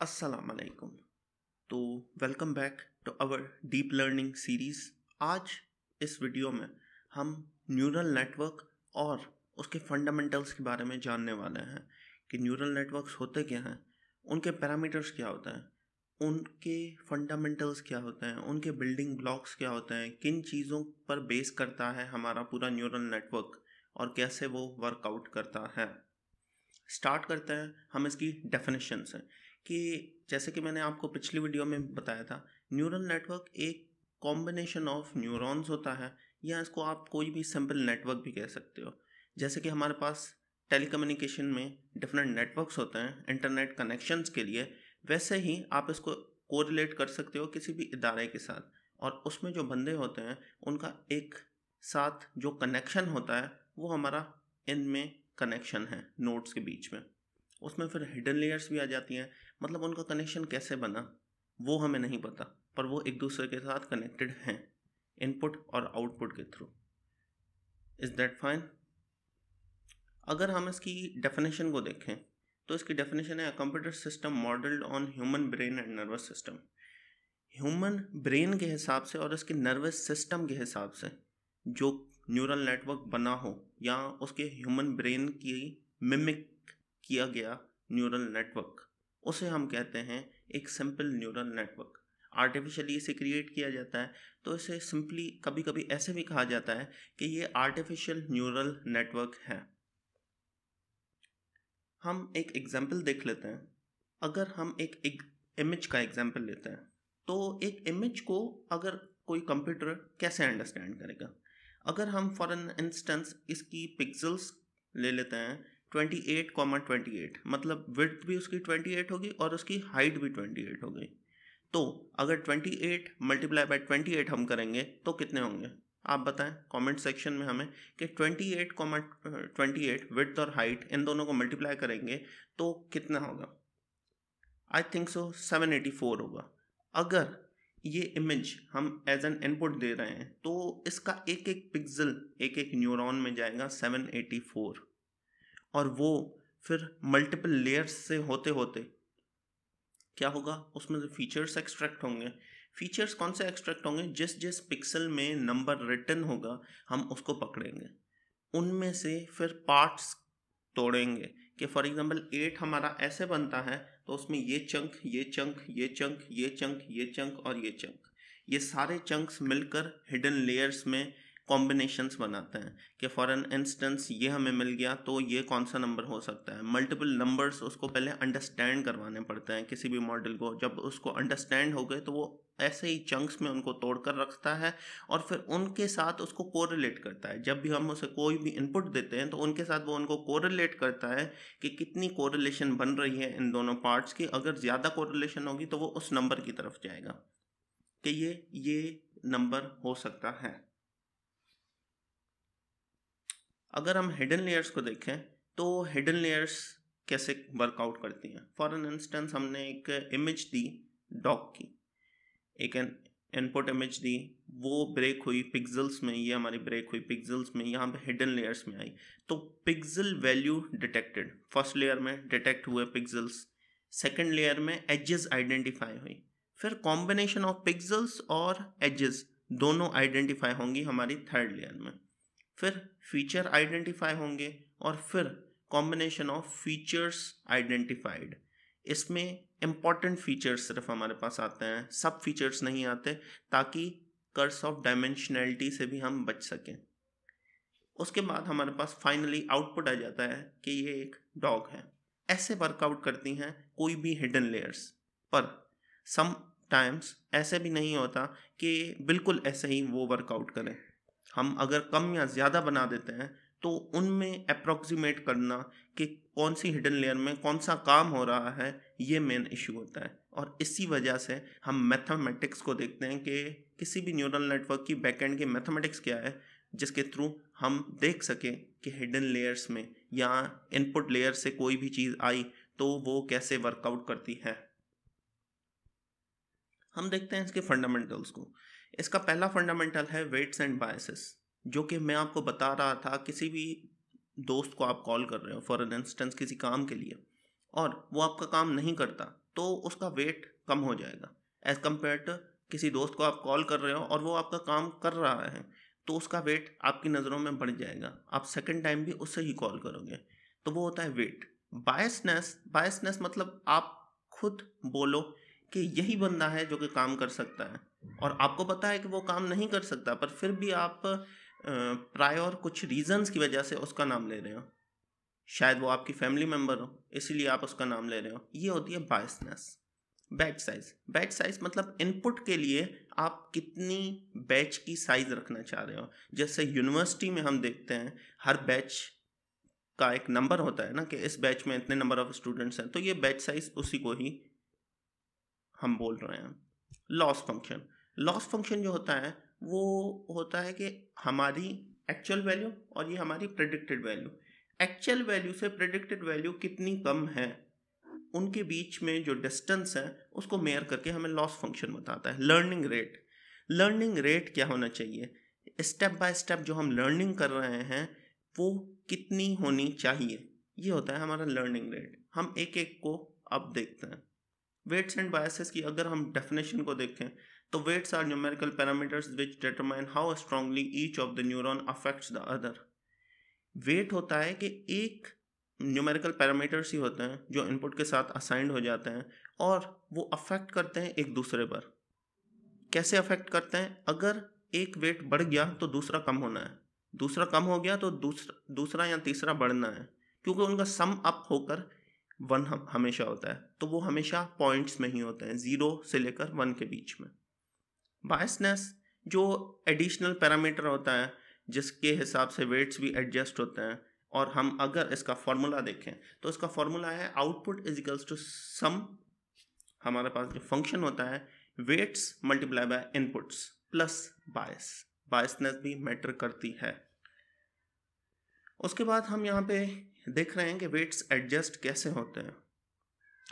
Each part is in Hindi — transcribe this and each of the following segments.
असलकुम तो welcome back to our deep learning series आज इस वीडियो में हम न्यूरल नेटवर्क और उसके फंडामेंटल्स के बारे में जानने वाले हैं कि न्यूरल नेटवर्क्स होते क्या हैं उनके पैरामीटर्स क्या होते हैं उनके फंडामेंटल्स क्या होते हैं उनके बिल्डिंग ब्लॉक्स क्या होते हैं किन चीज़ों पर बेस करता है हमारा पूरा न्यूरल नेटवर्क और कैसे वो वर्कआउट करता है स्टार्ट करते हैं हम इसकी डेफिनेशन से कि जैसे कि मैंने आपको पिछली वीडियो में बताया था न्यूरल नेटवर्क एक कॉम्बिनेशन ऑफ न्यूरॉन्स होता है या इसको आप कोई भी सिंपल नेटवर्क भी कह सकते हो जैसे कि हमारे पास टेली में डिफरेंट नेटवर्क्स होते हैं इंटरनेट कनेक्शंस के लिए वैसे ही आप इसको कोरिलेट कर सकते हो किसी भी इदारे के साथ और उसमें जो बंदे होते हैं उनका एक साथ जो कनेक्शन होता है वो हमारा इनमें कनेक्शन है नोट्स के बीच में उसमें फिर हिडन लेयर्स भी आ जाती हैं मतलब उनका कनेक्शन कैसे बना वो हमें नहीं पता पर वो एक दूसरे के साथ कनेक्टेड हैं इनपुट और आउटपुट के थ्रू इज़ दैट फाइन अगर हम इसकी डेफिनेशन को देखें तो इसकी डेफिनेशन है computer system modelled on human brain and nervous system human brain के हिसाब से और इसके नर्वस सिस्टम के हिसाब से जो न्यूरल नेटवर्क बना हो या उसके ह्यूमन ब्रेन की मिमिक किया गया न्यूरल नेटवर्क उसे हम कहते हैं एक सिंपल न्यूरल नेटवर्क आर्टिफिशियली इसे क्रिएट किया जाता है तो इसे सिंपली कभी कभी ऐसे भी कहा जाता है कि ये आर्टिफिशियल न्यूरल नेटवर्क है हम एक एग्जाम्पल देख लेते हैं अगर हम एक, एक इमेज का एग्जाम्पल लेते हैं तो एक इमेज को अगर कोई कंप्यूटर कैसे अंडरस्टैंड करेगा अगर हम फॉर एन इंस्टेंस इसकी पिक्सल्स ले लेते हैं 28 कॉमा 28 मतलब विड्थ भी उसकी 28 होगी और उसकी हाइट भी 28 होगी तो अगर 28 मल्टीप्लाई बाय 28 हम करेंगे तो कितने होंगे आप बताएं कमेंट सेक्शन में हमें कि 28 कॉमा ट्वेंटी एट विथ और हाइट इन दोनों को मल्टीप्लाई करेंगे तो कितना होगा आई थिंक सो 784 होगा अगर ये इमेज हम एज एन इनपुट दे रहे हैं तो इसका एक एक पिक्सल एक एक न्यूरॉन में जाएगा 784 और वो फिर मल्टीपल लेयर्स से होते होते क्या होगा उसमें से फीचर्स एक्सट्रैक्ट होंगे फीचर्स कौन से एक्सट्रैक्ट होंगे जिस जिस पिक्सल में नंबर रिटर्न होगा हम उसको पकड़ेंगे उनमें से फिर पार्ट्स तोड़ेंगे कि फॉर एग्जांपल एट हमारा ऐसे बनता है तो उसमें ये चंक ये चंक ये चंक ये चंक ये चंक और ये चंक ये सारे चंक्स मिलकर हिडन लेयर्स में कॉम्बिनेशंस बनाते हैं कि फॉर एन इंस्टेंस ये हमें मिल गया तो ये कौन सा नंबर हो सकता है मल्टीपल नंबर्स उसको पहले अंडरस्टैंड करवाने पड़ते हैं किसी भी मॉडल को जब उसको अंडरस्टैंड हो गए तो वो ऐसे ही चंक्स में उनको तोड़ कर रखता है और फिर उनके साथ उसको कोरिलेट करता है जब भी हम उसे कोई भी इनपुट देते हैं तो उनके साथ वो उनको कोरिलेट करता है कि कितनी कोरिलेशन बन रही है इन दोनों पार्ट्स की अगर ज़्यादा कोरिलेशन होगी तो वो उस नंबर की तरफ जाएगा कि ये ये नंबर हो सकता है अगर हम हिडन लेयर्स को देखें तो हिडन लेयर्स कैसे वर्कआउट करती हैं फॉर एन इंस्टेंस हमने एक इमेज दी डॉग की एक इनपुट इमेज दी वो ब्रेक हुई पिक्सल्स में ये हमारी ब्रेक हुई पिक्सल्स में यहाँ पे हिडन लेयर्स में आई तो pixel value detected first layer में डिटेक्ट हुए पिक्सल्स सेकेंड लेयर में एजेस आइडेंटिफाई हुई फिर कॉम्बिनेशन ऑफ पिक्सल्स और एजेस दोनों आइडेंटिफाई होंगी हमारी थर्ड लेयर में फिर फीचर आइडेंटिफाई होंगे और फिर कॉम्बिनेशन ऑफ फीचर्स आइडेंटिफाइड इसमें इम्पॉर्टेंट फीचर्स सिर्फ हमारे पास आते हैं सब फीचर्स नहीं आते ताकि कर्स ऑफ डायमेंशनैलिटी से भी हम बच सकें उसके बाद हमारे पास फाइनली आउटपुट आ जाता है कि ये एक डॉग है ऐसे वर्कआउट करती हैं कोई भी हिडन लेयर्स पर सम टाइम्स ऐसे भी नहीं होता कि बिल्कुल ऐसे ही वो वर्कआउट करें हम अगर कम या ज़्यादा बना देते हैं तो उनमें अप्रोक्सीमेट करना कि कौन सी हिडन लेयर में कौन सा काम हो रहा है ये मेन इशू होता है और इसी वजह से हम मैथमेटिक्स को देखते हैं कि किसी भी न्यूरल नेटवर्क की बैकएंड के मैथमेटिक्स क्या है जिसके थ्रू हम देख सकें कि हिडन लेयर्स में या इनपुट लेयर से कोई भी चीज़ आई तो वो कैसे वर्कआउट करती है हम देखते हैं इसके फंडामेंटल्स को इसका पहला फंडामेंटल है वेट्स एंड बायसेस जो कि मैं आपको बता रहा था किसी भी दोस्त को आप कॉल कर रहे हो फॉर इंस्टेंस किसी काम के लिए और वो आपका काम नहीं करता तो उसका वेट कम हो जाएगा एज़ कम्पेयर टू किसी दोस्त को आप कॉल कर रहे हो और वो आपका काम कर रहा है तो उसका वेट आपकी नज़रों में बढ़ जाएगा आप सेकेंड टाइम भी उससे ही कॉल करोगे तो वो होता है वेट बायसनेस बायसनेस मतलब आप खुद बोलो कि यही बंदा है जो कि काम कर सकता है और आपको पता है कि वो काम नहीं कर सकता पर फिर भी आप प्रायर कुछ रीजंस की वजह से उसका नाम ले रहे हो शायद वो आपकी फैमिली मेम्बर हो इसीलिए आप उसका नाम ले रहे हो ये होती है biasness batch size batch size मतलब इनपुट के लिए आप कितनी बैच की साइज रखना चाह रहे हो जैसे यूनिवर्सिटी में हम देखते हैं हर बैच का एक नंबर होता है ना कि इस बैच में इतने नंबर ऑफ स्टूडेंट्स हैं तो ये बैच साइज उसी को ही हम बोल रहे हैं लॉस फंक्शन लॉस फंक्शन जो होता है वो होता है कि हमारी एक्चुअल वैल्यू और ये हमारी प्रडिक्टेड वैल्यू एक्चुअल वैल्यू से प्रडिक्टेड वैल्यू कितनी कम है उनके बीच में जो डिस्टेंस है उसको मेयर करके हमें लॉस फंक्शन बताता है लर्निंग रेट लर्निंग रेट क्या होना चाहिए स्टेप बाय स्टेप जो हम लर्निंग कर रहे हैं वो कितनी होनी चाहिए ये होता है हमारा लर्निंग रेट हम एक एक को अब देखते हैं वेट्स एंड बायसेस की अगर हम डेफिनेशन को देखें The weights are numerical parameters which determine how strongly each of the neuron affects the other. Weight होता है कि एक न्यूमेरिकल पैरामीटर्स ही होते हैं जो इनपुट के साथ असाइंड हो जाते हैं और वो अफेक्ट करते हैं एक दूसरे पर कैसे अफेक्ट करते हैं अगर एक वेट बढ़ गया तो दूसरा कम होना है दूसरा कम हो गया तो दूसरा दूसरा या तीसरा बढ़ना है क्योंकि उनका सम अप होकर वन हमेशा होता है तो वो हमेशा पॉइंट्स में ही होते हैं ज़ीरो से लेकर वन के बीच में बायसनेस जो एडिशनल पैरामीटर होता है जिसके हिसाब से वेट्स भी एडजस्ट होते हैं और हम अगर इसका फॉर्मूला देखें तो इसका फॉर्मूला है output is equals to sum हमारे पास जो फंक्शन होता है weights multiply by inputs plus bias biasness भी मैटर करती है उसके बाद हम यहाँ पे देख रहे हैं कि वेट्स एडजस्ट कैसे होते हैं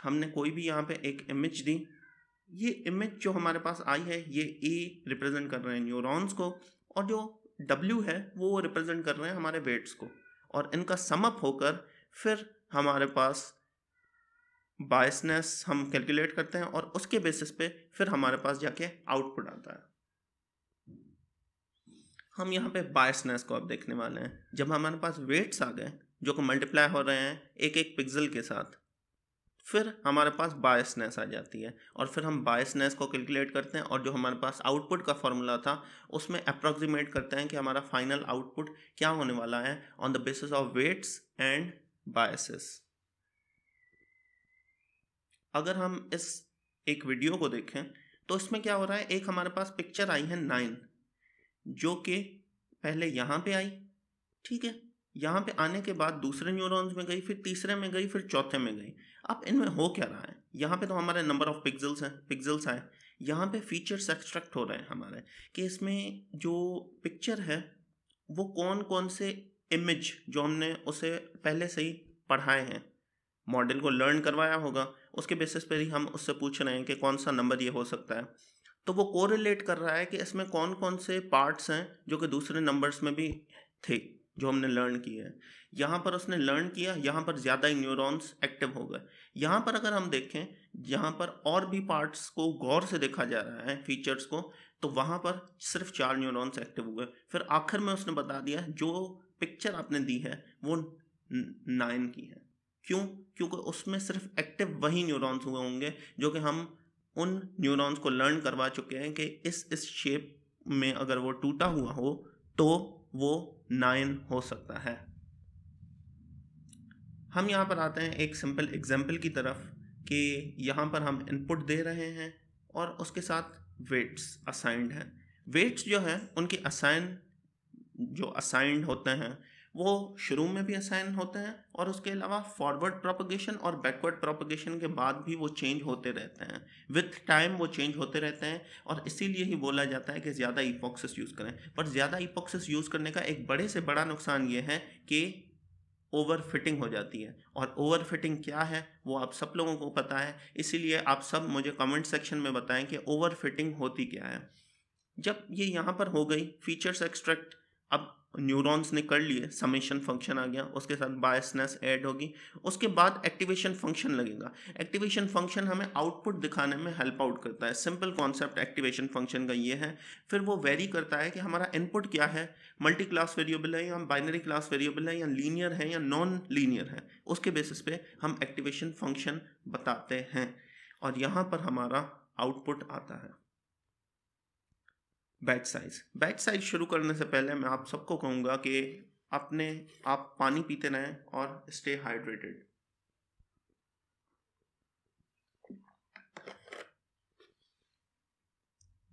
हमने कोई भी यहाँ पे एक इमेज दी ये इमेज जो हमारे पास आई है ये ए रिप्रेजेंट कर रहे हैं न्यूरॉन्स को और जो डब्ल्यू है वो रिप्रेजेंट कर रहे हैं हमारे वेट्स को और इनका समअप होकर फिर हमारे पास बायसनेस हम कैलकुलेट करते हैं और उसके बेसिस पे फिर हमारे पास जाके आउटपुट आता है हम यहाँ पे बायसनेस को अब देखने वाले हैं जब हमारे पास वेट्स आ गए जो कि मल्टीप्लाई हो रहे हैं एक एक पिक्सल के साथ फिर हमारे पास बायसनेस आ जाती है और फिर हम बायसनेस को कैलकुलेट करते हैं और जो हमारे पास आउटपुट का फॉर्मूला था उसमें अप्रॉक्सीमेट करते हैं कि हमारा फाइनल आउटपुट क्या होने वाला है on the basis of weights and biases अगर हम इस एक वीडियो को देखें तो इसमें क्या हो रहा है एक हमारे पास पिक्चर आई है नाइन जो कि पहले यहाँ पर आई ठीक है यहाँ पे आने के बाद दूसरे न्यूरॉन्स में गई फिर तीसरे में गई फिर चौथे में गई अब इनमें हो क्या रहा है यहाँ पे तो हमारे नंबर ऑफ पिक्सल्स हैं पिक्सल्स आए यहाँ पे फीचर्स एक्सट्रैक्ट हो रहे हैं हमारे कि इसमें जो पिक्चर है वो कौन कौन से इमेज जो हमने उसे पहले से ही पढ़ाए हैं मॉडल को लर्न करवाया होगा उसके बेसिस पर ही हम उससे पूछ रहे हैं कि कौन सा नंबर ये हो सकता है तो वो कोरिलेट कर रहा है कि इसमें कौन कौन से पार्ट्स हैं जो कि दूसरे नंबर्स में भी थे जो हमने लर्न किया है यहाँ पर उसने लर्न किया यहाँ पर ज़्यादा ही न्यूरॉन्स एक्टिव हो गए यहाँ पर अगर हम देखें जहाँ पर और भी पार्ट्स को गौर से देखा जा रहा है फीचर्स को तो वहाँ पर सिर्फ चार न्यूरॉन्स एक्टिव हुए फिर आखिर में उसने बता दिया जो पिक्चर आपने दी है वो नाइन की है क्यों क्योंकि उसमें सिर्फ एक्टिव वही न्यूरॉन्स हुए होंगे जो कि हम उन न्यूरॉन्स को लर्न करवा चुके हैं कि इस इस शेप में अगर वो टूटा हुआ हो तो वो नाइन हो सकता है हम यहाँ पर आते हैं एक सिंपल एग्जाम्पल की तरफ कि यहाँ पर हम इनपुट दे रहे हैं और उसके साथ वेट्स असाइंड हैं वेट्स जो हैं उनके असाइन जो असाइंड होते हैं वो शुरू में भी असाइन होते हैं और उसके अलावा फॉरवर्ड प्रोपोगेशन और बैकवर्ड प्रोपोगेशन के बाद भी वो चेंज होते रहते हैं विथ टाइम वो चेंज होते रहते हैं और इसीलिए ही बोला जाता है कि ज़्यादा ईपॉक्सिस यूज़ करें पर ज़्यादा ईपॉक्सिस यूज़ करने का एक बड़े से बड़ा नुकसान ये है कि ओवर फिटिंग हो जाती है और ओवर फिटिंग क्या है वो आप सब लोगों को पता है इसीलिए आप सब मुझे कमेंट सेक्शन में बताएं कि ओवर फिटिंग होती क्या है जब ये यहाँ पर हो गई फीचर्स एक्सट्रैक्ट अब न्यूरॉन्स ने कर लिए समेशन फंक्शन आ गया उसके साथ बायसनेस ऐड होगी उसके बाद एक्टिवेशन फंक्शन लगेगा एक्टिवेशन फंक्शन हमें आउटपुट दिखाने में हेल्प आउट करता है सिंपल कॉन्सेप्ट एक्टिवेशन फंक्शन का ये है फिर वो वेरी करता है कि हमारा इनपुट क्या है मल्टी क्लास वेरिएबल है या बाइनरी क्लास वेरिएबल है या लीनियर है या नॉन लीनियर है उसके बेसिस पे हम एक्टिवेशन फंक्शन बताते हैं और यहाँ पर हमारा आउटपुट आता है बैच साइज बैच साइज शुरू करने से पहले मैं आप सबको कहूँगा कि अपने आप पानी पीते रहें और स्टे हाइड्रेटेड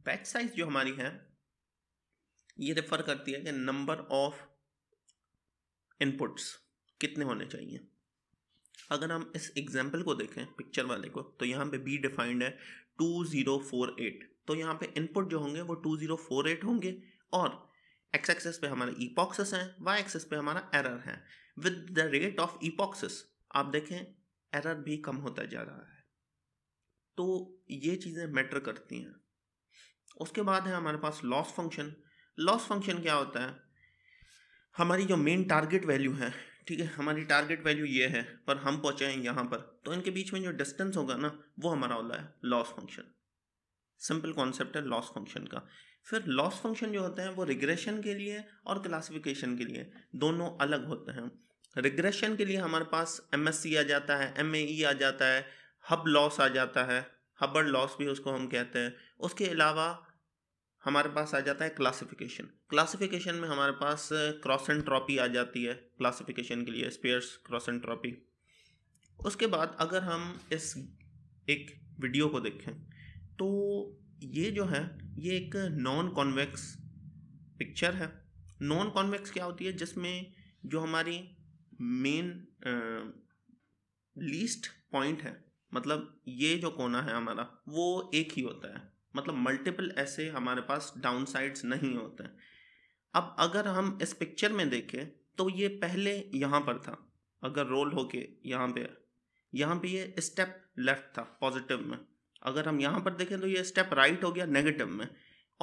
बैच साइज जो हमारी है ये रेफर करती है कि नंबर ऑफ इनपुट्स कितने होने चाहिए अगर हम इस एग्जाम्पल को देखें पिक्चर वाले को तो यहाँ पे बी डिफाइंड है टू ज़ीरो फोर एट तो यहाँ पे इनपुट जो होंगे वो 2048 होंगे और एक्स एक्सेस पे हमारे ईपॉक्सेस हैं वाई एक्सेस पे हमारा एरर है with the rate of epochs आप देखें एरर भी कम होता जा रहा है तो ये चीज़ें मैटर करती हैं उसके बाद है हमारे पास लॉस फंक्शन लॉस फंक्शन क्या होता है हमारी जो मेन टारगेट वैल्यू है ठीक है हमारी टारगेट वैल्यू ये है पर हम पहुँचे हैं यहाँ पर तो इनके बीच में जो डिस्टेंस होगा ना वो हमारा होता है लॉस फंक्शन सिंपल कॉन्सेप्ट है लॉस फंक्शन का फिर लॉस फंक्शन जो होते हैं वो रिग्रेशन के लिए और क्लासिफिकेशन के लिए दोनों अलग होते हैं रिग्रेशन के लिए हमारे पास एम आ जाता है एम e आ जाता है हब लॉस आ जाता है हबर लॉस भी उसको हम कहते हैं उसके अलावा हमारे पास आ जाता है क्लासिफिकेशन क्लासिफिकेशन में हमारे पास क्रॉस एंड ट्रॉपी आ जाती है क्लासिफिकेशन के लिए स्पेयर्स क्रॉस एंड ट्रॉपी उसके बाद अगर हम इस एक वीडियो को देखें तो ये जो है ये एक नॉन कॉन्वेक्स पिक्चर है नॉन कॉन्वेक्स क्या होती है जिसमें जो हमारी मेन लीस्ट पॉइंट है मतलब ये जो कोना है हमारा वो एक ही होता है मतलब मल्टीपल ऐसे हमारे पास डाउन साइड्स नहीं होते हैं अब अगर हम इस पिक्चर में देखें तो ये पहले यहाँ पर था अगर रोल होके यहाँ पे यहाँ पे ये स्टेप लेफ्ट था पॉजिटिव में अगर हम यहाँ पर देखें तो ये स्टेप राइट हो गया नेगेटिव में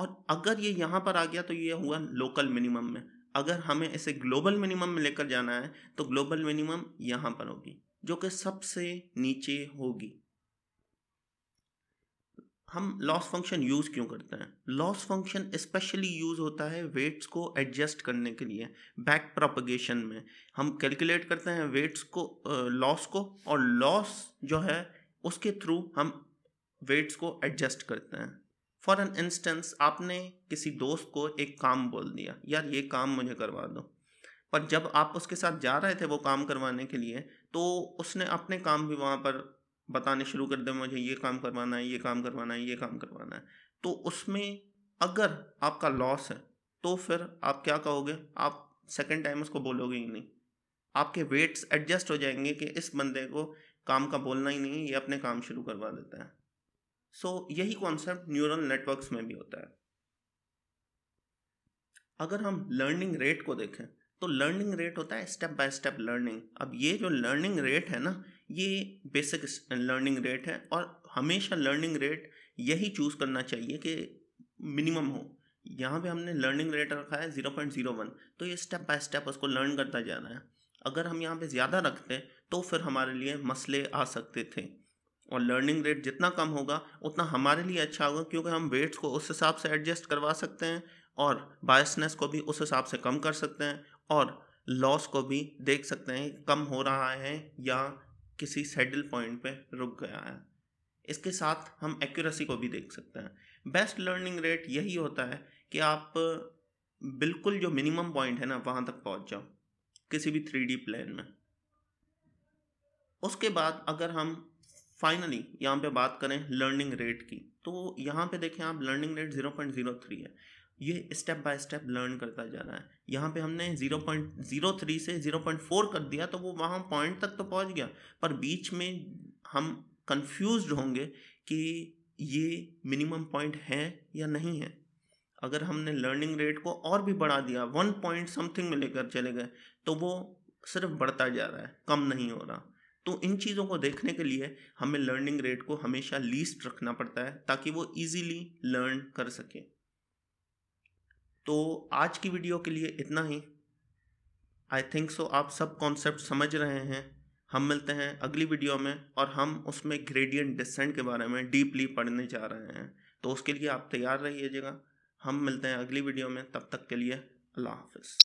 और अगर ये यहाँ पर आ गया तो ये हुआ लोकल मिनिमम में अगर हमें इसे ग्लोबल मिनिमम में लेकर जाना है तो ग्लोबल मिनिमम यहाँ पर होगी जो कि सबसे नीचे होगी हम लॉस फंक्शन यूज़ क्यों करते हैं लॉस फंक्शन स्पेशली यूज़ होता है वेट्स को एडजस्ट करने के लिए बैक प्रोपगेशन में हम कैलकुलेट करते हैं वेट्स को लॉस को और लॉस जो है उसके थ्रू हम वेट्स को एडजस्ट करते हैं फॉर एन इंस्टेंस आपने किसी दोस्त को एक काम बोल दिया यार ये काम मुझे करवा दो पर जब आप उसके साथ जा रहे थे वो काम करवाने के लिए तो उसने अपने काम भी वहाँ पर बताने शुरू कर दिया मुझे ये काम करवाना है ये काम करवाना है ये काम करवाना है तो उसमें अगर आपका लॉस है तो फिर आप क्या कहोगे आप सेकेंड टाइम उसको बोलोगे ही नहीं आपके वेट्स एडजस्ट हो जाएंगे कि इस बंदे को काम का बोलना ही नहीं ये अपने काम शुरू करवा देता है सो so, यही कॉन्सेप्ट न्यूरल नेटवर्क्स में भी होता है अगर हम लर्निंग रेट को देखें तो लर्निंग रेट होता है स्टेप बाय स्टेप लर्निंग अब ये जो लर्निंग रेट है ना ये बेसिक लर्निंग रेट है और हमेशा लर्निंग रेट यही चूज़ करना चाहिए कि मिनिमम हो यहाँ पे हमने लर्निंग रेट रखा है ज़ीरो पॉइंट ज़ीरो वन तो ये स्टेप बाय स्टेप उसको लर्न करता जाना है अगर हम यहाँ पे ज़्यादा रखते तो फिर हमारे लिए मसले आ सकते थे और लर्निंग रेट जितना कम होगा उतना हमारे लिए अच्छा होगा क्योंकि हम वेट्स को उस हिसाब से एडजस्ट करवा सकते हैं और बायसनेस को भी उस हिसाब से कम कर सकते हैं और लॉस को भी देख सकते हैं कम हो रहा है या किसी सेडल पॉइंट पे रुक गया है इसके साथ हम एक्यूरेसी को भी देख सकते हैं बेस्ट लर्निंग रेट यही होता है कि आप बिल्कुल जो मिनिमम पॉइंट है ना वहाँ तक पहुँच जाओ किसी भी थ्री प्लान में उसके बाद अगर हम फाइनली यहाँ पे बात करें लर्निंग रेट की तो यहाँ पे देखें आप learning rate zero point zero three है ये स्टेप बाय स्टेप लर्न करता जा रहा है यहाँ पे हमने 0.03 से 0.4 कर दिया तो वो वहाँ पॉइंट तक तो पहुँच गया पर बीच में हम कंफ्यूज होंगे कि ये मिनिमम पॉइंट है या नहीं है अगर हमने लर्निंग रेट को और भी बढ़ा दिया वन पॉइंट समथिंग में लेकर चले गए तो वो सिर्फ बढ़ता जा रहा है कम नहीं हो रहा तो इन चीज़ों को देखने के लिए हमें लर्निंग रेट को हमेशा लीस्ट रखना पड़ता है ताकि वो इजीली लर्न कर सके तो आज की वीडियो के लिए इतना ही आई थिंक सो आप सब कॉन्सेप्ट समझ रहे हैं हम मिलते हैं अगली वीडियो में और हम उसमें ग्रेडियंट डिसेंट के बारे में डीपली पढ़ने जा रहे हैं तो उसके लिए आप तैयार रहिएगा हम मिलते हैं अगली वीडियो में तब तक के लिए अल्लाह हाफिज़